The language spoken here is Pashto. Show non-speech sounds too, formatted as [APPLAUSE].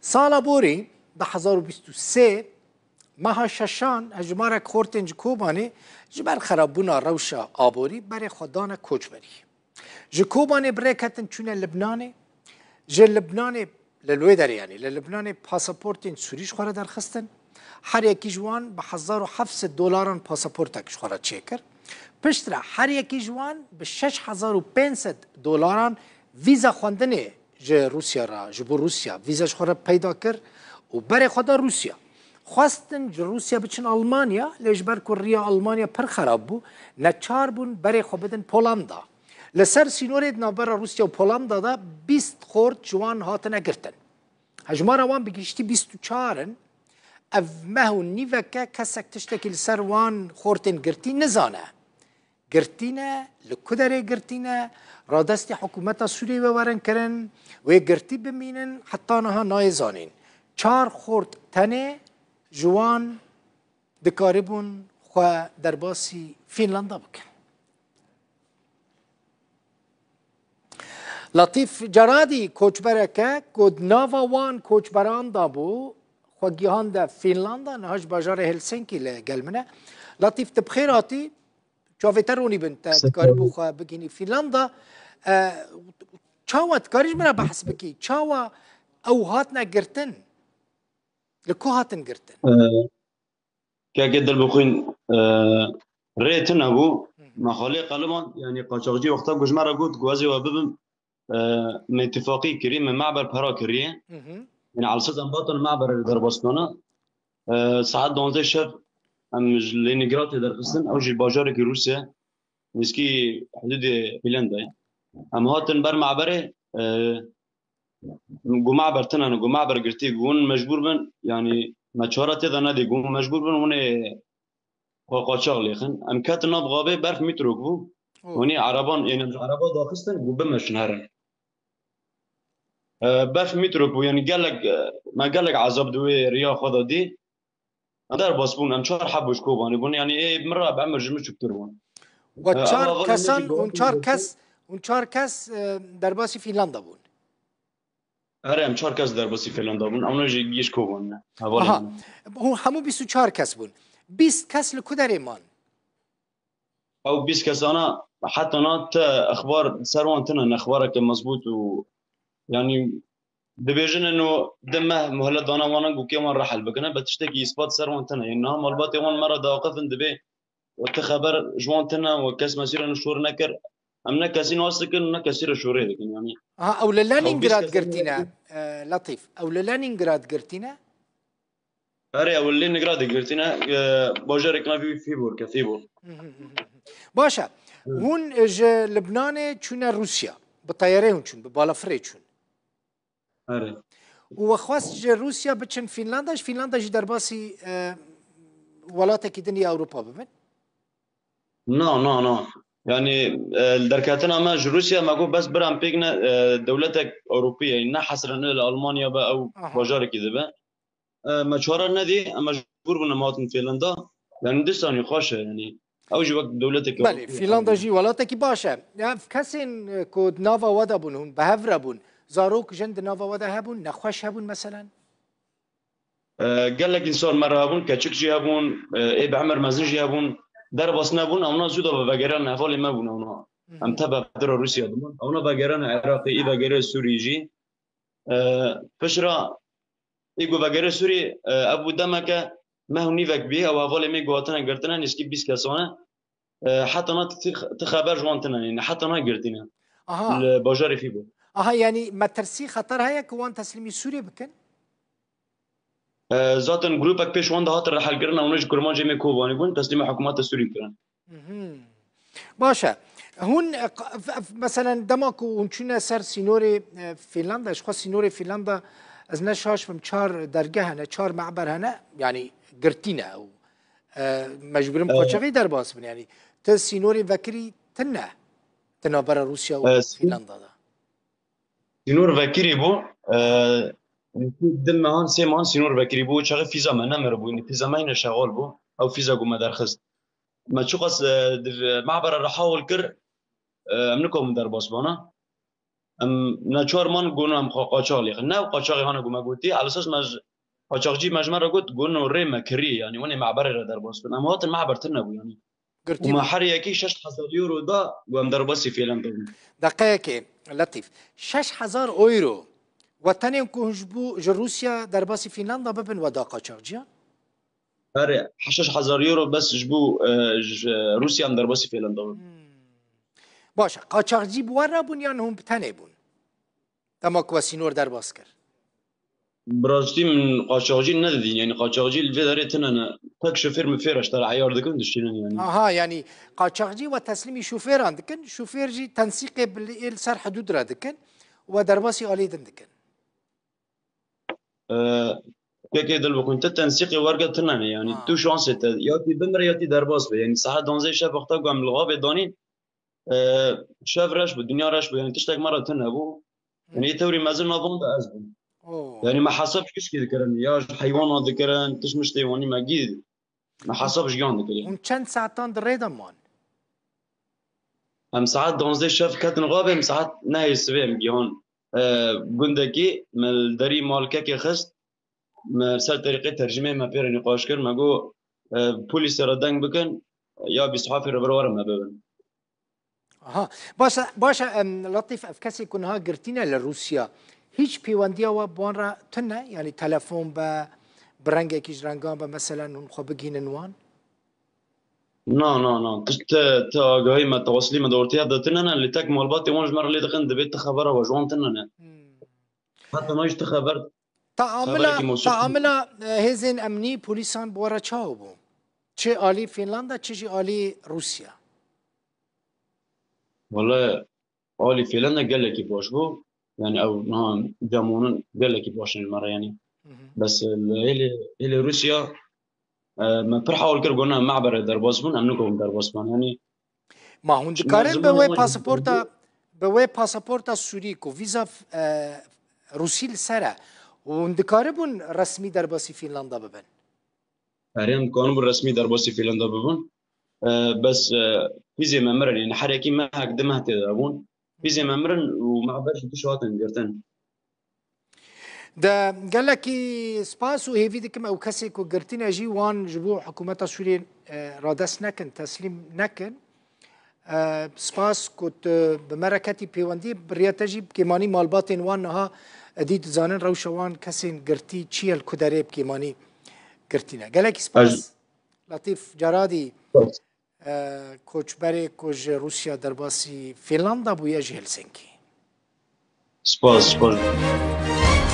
Salabori da 1023 مها ششان اجمار کورتنج کوبانی جبر خرابونا روشا آبوری بر خدان کوچ بری جکوبانی بره کتن چونه لبنانی جه لبنانی للوی در یعنی لبنانی پاسپورتین سوریش خوره درخستن هر یکی جوان به 1700 دلاران پاسپورتک خوره چیکر پشتره هر یکی جوان به 6500 دلاران ویزا خواندنه جه روسیا را جبو روسیا ویزش خورا پیدا کرد و بر خدا روسیا خواستن جه روسیا بچن آلمانیا لجبر کر ریا آلمانیا پر خراب بو نچار بون بر خو بدن پولاندا لسر سینورید نابر روسیا و پولاندا دا 20 خورد جوان هاتن اگرتن هجمار وان بگیشتی 24 اف مهو نیوکه کسک تشتکی لسر وان خورتن گرتی نزانه گرتینه لکدره گرتینه را دست حکومت سوریه بورن کرن و گرتی بمینن حتی نها نایزانین چار خورد تنه جوان دکاربون خو در باسی فینلندا بکن لطیف جرادی کوچبرکه کود ناوا وان کوچبران دابو خوگیهان دا فینلندا نهاش بازار هلسنکی لگلمنه لطیف تبخیراتی چاوێتەڕۆنی بن کاری بخوا بگینی فیلندا اه، چاوە کاریش منە بەحس بکی چاوە ئەو هات نەگرتن لە کۆ هاتن گرتن اه، کاکە دەر بخوین ڕێتن اه، هەبوو مەخۆڵێ قەلمان ینی قاچەغجی وەختا گوژمارە گوت گوازیەوە ببم اتفاقی کردی من معبر پرا کردیه یعنی على صد انباط المعبر اللي دربستانا ام لينيغراد هذا الخصن او جي باجارك روسيا نسكي حدود فنلندا ام هاتن بر معبره گو آه، معبر تنن گو معبر گرتی گون مجبور بن یعنی يعني مچاره تدا ندی گون مجبور بن اون قاچاق لیخن ام کت ناب غابه برف میتروک بو اونی عربان یعنی يعني عربا داخستن گو بمشن هرن آه، برف میتروک بو یعنی يعني گلک آه، ما گلک عذاب دوی ریا خدا دی هذا باسبون ام چهار حبوش کوبانی بون یعنی ای مرا به امر جمع چوب درون و چهار کسان اون چهار کس اون چهار کس در باسی فینلاندا بون هر ام چهار کس در باسی فینلاندا بون اونا گیش کوبان آها هو همو 24 کس بون 20 کس لکودر مان او 20 کس انا حتى نات اخبار سروان تنا اخبارك مضبوط و يعني دبيجن انه دم مهلت دانا وانا وكيما رحل بكنا کی يسبات سر وان تنه وانتنا انها مالباتي وان مره داقف دبي وتخبر جوانتنا وكاس مسير نشور نكر امنا كاسين واسكن امنا كاسير شوري دکن یعنی اه اول لانینگراد قرتينا آه، لطیف اول لانینگراد للانينغراد آره اول لانینگراد للانينغراد آه، باجر [LAUGHS] آه فی فیبر فيبور كفيبور باشا هون اه، لبنان تشونا روسيا بطيارين تشون ببالافري تشون آره و خواست جه روسیا بچن فینلاندش فینلاندش در باسی ولات کدنی اروپا ببین نه نه نه يعني دركاتنا ما روسيا ما قول بس برام بيجنا دولتك أوروبية إن حصر إنه لألمانيا بقى أو بجار كده بقى ما شهر النادي أما مجبور بنا مات من فنلندا لأن دستان يخاشه يعني أو جي وقت دولتك بله فنلندا جي ولاتك باشا يعني كسين كود نافا ودا بنون بهفرا بون زاروك جند نافا ودا هبون نخوش هبون مثلا أه، قال لك انسان مره هبون كتشك جي هبون اي أه، بعمر مزن جي هبون در باسنا هبون اونا زودا بغيران نفال ما بون اونا هم تبا در روسيا دمون اونا بغيران عراقي اي بغير سوري جي أه، فشرا ايغو بغير سوري ابو دمك ما هو نيفك بيه او هفال مي غوتنا قرتنا نسكي بيس كسونه حتى ما تخبر جوانتنا يعني حتى ما قرتنا اها في بو Aha yani me tirsî xeter heye ki wan teslimî Sûriyê bikin? Zaten grupek pêş wan de hatir helgirina hûn ji kurman cemê kovanî bûn teslîmê hikûmeta Sûrî kirin. Mhm. Baş e. Hûn mesela dema ku hûn çûne ser sînorê e, Fînlanda ji xwe sînorê Fînlanda ez ne şaş bim çar derge hene çar meber hene yani girtîne ew e, mecburim koçevê derbas bin yani te sînorê vekirî tinne tina bera Rusya e, û Fînlanda da. سینور وکیری بو دم هان سه مان سینور وکیری بو چه فیزا من نمر بو این فیزا من شغال بو او فیزا گو مدرخست ما چو قص معبر رحاول کر منکم در باسبانا ام نچوار من گونه ام قاچاقی نه قاچاقی هانه گو مگوتی على اساس مج قاچاقچی مجمع را گوت گونه ری مکری یعنی ونی معبر را در باسبانا اما هات معبر تنبو یعنی ما حر یکی 6000 یورو دا گو ام در باسی فعلا دقیقه لطيف 6000 ئۆیرۆ وەتەنێن كوجبو بوو ji رووسیا دەرباسی فینلاندا ببن وەداقا چاجییان هزار يورو بس جبو آه، روسيا رووسیا هم دەرباسی فێلندا بن باشە قاچاقجی بوارە بوون یان هەم بتەنێ بوون ئەما کوسینۆر من قاچاقجي ندين يعني قاچاقجي الفي انا هاك شوفير ما فيراش ترى عيار دكن يعني اها يعني قاچاقجي وتسليمي شوفير عندكن شوفير جي تنسيق بالإل سر حدود رادكن دكن ودرماسي الي دكن أه كي دل بكون تنسيق ورقه تنان يعني آه. تو شانس يا تي بمر يا تي درباس يعني ساعه 12 شاف وقتها قام الغاب داني أه شاف رش بالدنيا رش يعني تشتك مره بو يعني, يعني توري مازل ما ده ازبن يعني ما حسبش كيش كده ذكرن يا حيوان ذكرن تش مش تيواني ما جيد ما حاسبش جوند كلي ام چند ساعتان در ریدم مان ساعات دونزي شاف كاتن غابة ام ساعات نهي سبيم جون بندكي من الدري مالكاكي خست سال طريقة ترجمة ما بير نقاش كر ما جو بوليس ردان بكن يا بصحافي ربروار ما ببن ها باشا باشا لطيف افكاسي كنها قرتينا لروسيا هيش بيوانديا وبونرا تنا يعني تلفون با تلفن برنگێکیش ڕەنگان بە مەسەلەن اون خۆ بگینن وان نو نو نو تشت تاغاي ما تواصلي ما دورتي عدتنا انا اللي تاك مولباتي وانج مره اللي دخلت دبيت خبره وجوانتنا انا حتى ما جت خبرت تعاملا تعاملا هزين امني بوليسان بورا چاو بو چه آلی فنلندا چه جی آلی روسيا والله آلی فنلندا قال لك باش بو يعني او نعم جامونن قال لك باش المره يعني بس هلي روسيا ما پر حاول کرد گونه معبر در بازمان ام نکوم در بازمان یعنی ما هونج کارن به وی پاسپورتا به وی پاسپورتا سوری کو ویزا روسیل سره هونج کاره بون رسمی در باسی فینلاندا ببن هریم کانون بون رسمی در باسی فینلاندا ببن بس ویزا ممرن یعنی حرکی ما هک دمه تیدا بون ویزا ممرن و معبرش دو شاتن گرتن ده قالك سباس وهيفي ديكم او كسك وقرتنا جي وان جبو حكومة سوريا رادس نكن تسليم نكن سپاس کت به مرکتی پیوندی بریتجی کمانی مالباتین وان نها دید زانن روشوان کسین گرتی چیل کدریب کمانی گرتینه گلک سپاس لطیف جرادی کوچبری کوج روسیا درباسی فنلاندا بویا جهلسنکی سپاس سپاس